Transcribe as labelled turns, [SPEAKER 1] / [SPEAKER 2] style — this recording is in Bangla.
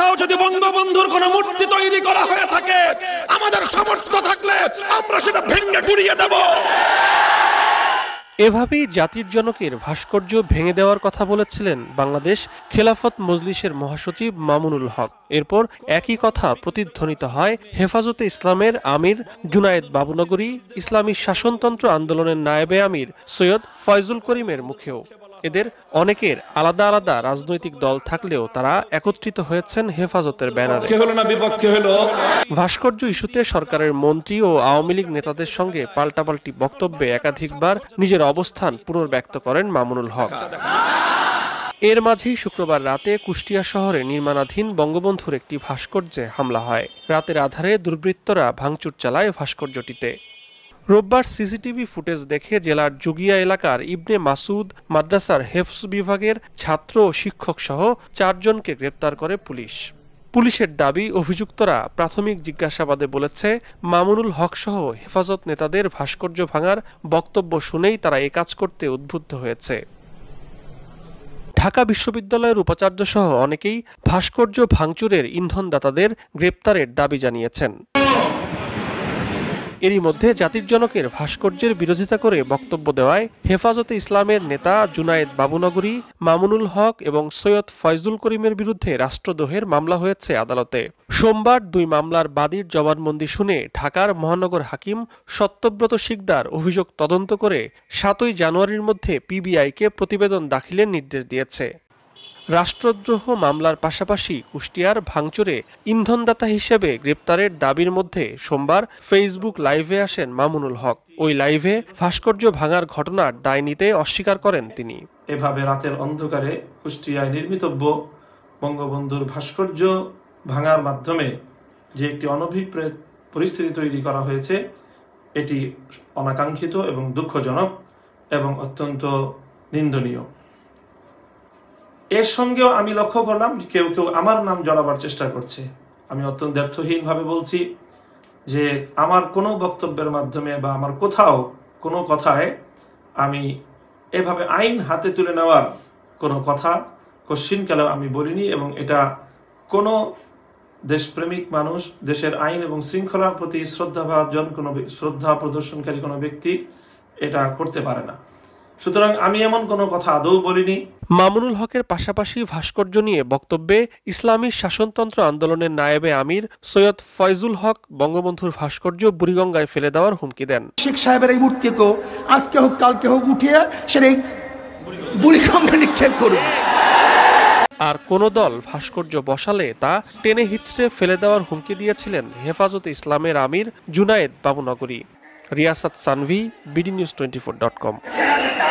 [SPEAKER 1] কোথাও যদি বঙ্গবন্ধুর কোন মূর্তি তৈরি করা হয়ে থাকে আমাদের সমর্থ থাকলে আমরা সেটা ভেঙে পুড়িয়ে দেব এভাবেই জাতির জনকের ভাস্কর্য ভেঙে দেওয়ার কথা বলেছিলেন বাংলাদেশ খেলাফত মজলিসের মহাসচিব মামুনুল হক এরপর একই কথা প্রতিধ্বনিত হয় হেফাজতে ইসলামের আমির জুনায়েদ বাবুনগরী ইসলামী শাসনতন্ত্র আন্দোলনের নায়েবে আমির সৈয়দ ফয়জুল করিমের মুখেও এদের অনেকের আলাদা আলাদা রাজনৈতিক দল থাকলেও তারা একত্রিত হয়েছেন হেফাজতের ব্যানারে ভাস্কর্য ইস্যুতে সরকারের মন্ত্রী ও আওয়ামী লীগ নেতাদের সঙ্গে পাল্টাপাল্টি বক্তব্যে একাধিকবার নিজের অবস্থান পুনর্ব্যক্ত করেন মামুনুল হক এর মাঝেই শুক্রবার রাতে কুষ্টিয়া শহরে নির্মাণাধীন বঙ্গবন্ধুর একটি ভাস্কর্যে হামলা হয় রাতের আধারে দুর্বৃত্তরা ভাঙচুর চালায় ভাস্কর্যটিতে রোববার সিসিটিভি ফুটেজ দেখে জেলার জুগিয়া এলাকার ইবনে মাসুদ মাদ্রাসার হেফস বিভাগের ছাত্র ও শিক্ষক সহ চারজনকে গ্রেপ্তার করে পুলিশ পুলিশের দাবি অভিযুক্তরা প্রাথমিক জিজ্ঞাসাবাদে বলেছে মামুনুল হক সহ হেফাজত নেতাদের ভাস্কর্য ভাঙার বক্তব্য শুনেই তারা এ কাজ করতে উদ্বুদ্ধ হয়েছে ঢাকা বিশ্ববিদ্যালয়ের উপাচার্য সহ অনেকেই ভাস্কর্য ভাঙচুরের ইন্ধনদাতাদের গ্রেপ্তারের দাবি জানিয়েছেন এরই মধ্যে জাতির জনকের ভাস্কর্যের বিরোধিতা করে বক্তব্য দেওয়ায় হেফাজতে ইসলামের নেতা জুনায়েদ বাবুনগরী মামুনুল হক এবং সৈয়দ ফয়জুল করিমের বিরুদ্ধে রাষ্ট্রদ্রোহের মামলা হয়েছে আদালতে সোমবার দুই মামলার বাদীর জবানবন্দি শুনে ঢাকার মহানগর হাকিম সত্যব্রত শিকদার অভিযোগ তদন্ত করে সাতই জানুয়ারির মধ্যে পিবিআইকে প্রতিবেদন দাখিলের নির্দেশ দিয়েছে রাষ্ট্রদ্রোহ মামলার পাশাপাশি কুষ্টিয়ার ভাঙচুরে ইন্ধনদাতা হিসেবে গ্রেপ্তারের দাবির মধ্যে সোমবার ফেসবুক লাইভে আসেন মামুনুল হক ওই লাইভে ভাস্কর্য ভাঙার ঘটনার দায় নিতে অস্বীকার করেন
[SPEAKER 2] তিনি এভাবে রাতের অন্ধকারে কুষ্টিয়ায় নির্মিতব্য বঙ্গবন্ধুর ভাস্কর্য ভাঙার মাধ্যমে যে একটি অনভিপ্রেত পরিস্থিতি তৈরি করা হয়েছে এটি অনাকাঙ্ক্ষিত এবং দুঃখজনক এবং অত্যন্ত নিন্দনীয় এর সঙ্গেও আমি লক্ষ্য করলাম কেউ কেউ আমার নাম জড়াবার চেষ্টা করছে আমি অত্যন্ত ভাবে বলছি যে আমার কোনো বক্তব্যের মাধ্যমে বা আমার কোথাও কোনো কথায় আমি এভাবে আইন হাতে তুলে নেওয়ার কোনো কথা কোশ্চিনকালেও আমি বলিনি এবং এটা কোনো দেশপ্রেমিক মানুষ দেশের আইন এবং শৃঙ্খলার প্রতি শ্রদ্ধাভাজন কোনো শ্রদ্ধা প্রদর্শনকারী কোনো ব্যক্তি এটা করতে পারে না সুতরাং আমি এমন কোনো কথা আদৌ বলিনি
[SPEAKER 1] মামুনুল হকের পাশাপাশি ভাস্কর্য নিয়ে বক্তব্যে ইসলামী শাসনতন্ত্র আন্দোলনের নায়েবে আমির সৈয়দ ফয়জুল হক বঙ্গবন্ধুর ভাস্কর্য বুড়িগঙ্গায় ফেলে দেওয়ার হুমকি দেন শেখ সাহেবের এই মূর্তিকে আজকে হোক কালকে হোক উঠিয়ে সেটা বুড়িগঙ্গা নিক্ষেপ করুন আর কোন দল ভাস্কর্য বসালে তা টেনে হিচড়ে ফেলে দেওয়ার হুমকি দিয়েছিলেন হেফাজতে ইসলামের আমির Junaid
[SPEAKER 2] Babunagari Riasat Sanvi BD news twenty four dot কম